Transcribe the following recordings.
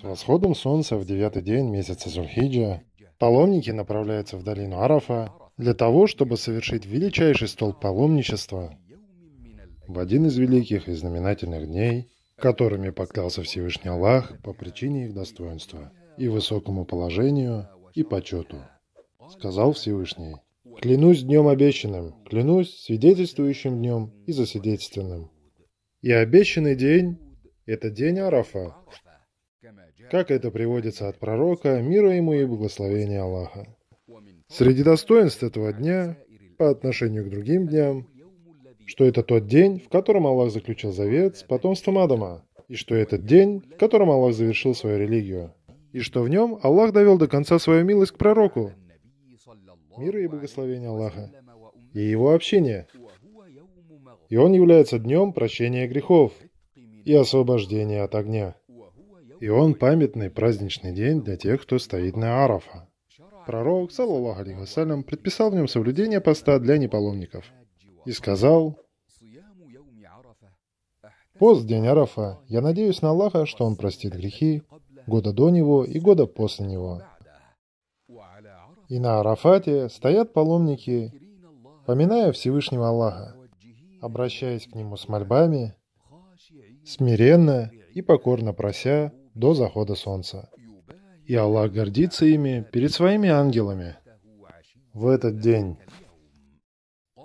С восходом солнца в девятый день месяца Зульхиджа паломники направляются в долину Арафа для того, чтобы совершить величайший столб паломничества в один из великих и знаменательных дней, которыми поклялся Всевышний Аллах по причине их достоинства и высокому положению и почету. Сказал Всевышний, «Клянусь днем обещанным, клянусь свидетельствующим днем и засвидетельственным». И обещанный день – это день Арафа, как это приводится от пророка, мира ему и благословения Аллаха. Среди достоинств этого дня по отношению к другим дням, что это тот день, в котором Аллах заключил завет с потомством Адама, и что этот день, в котором Аллах завершил свою религию, и что в нем Аллах довел до конца свою милость к пророку, мира и благословения Аллаха, и его общение. И он является днем прощения грехов и освобождения от огня. И он памятный праздничный день для тех, кто стоит на Арафа. Пророк, саллаллаху алейхи вассалям, предписал в нем соблюдение поста для неполомников и сказал, «Пост день Арафа, я надеюсь на Аллаха, что он простит грехи года до него и года после него». И на Арафате стоят паломники, поминая Всевышнего Аллаха, обращаясь к Нему с мольбами, смиренно и покорно прося до захода солнца. И Аллах гордится ими перед своими ангелами в этот день.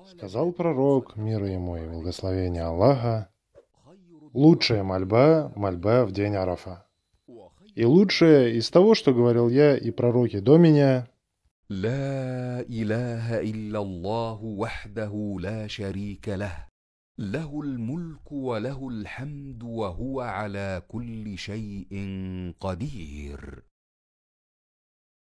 Сказал пророк, мир ему и благословение Аллаха, лучшая мольба – мольба в день Арафа. И лучшее из того, что говорил я и пророки до меня – لا إله إلا الله وحده لا له الملك وله الحمد وهو على كل شيء قدير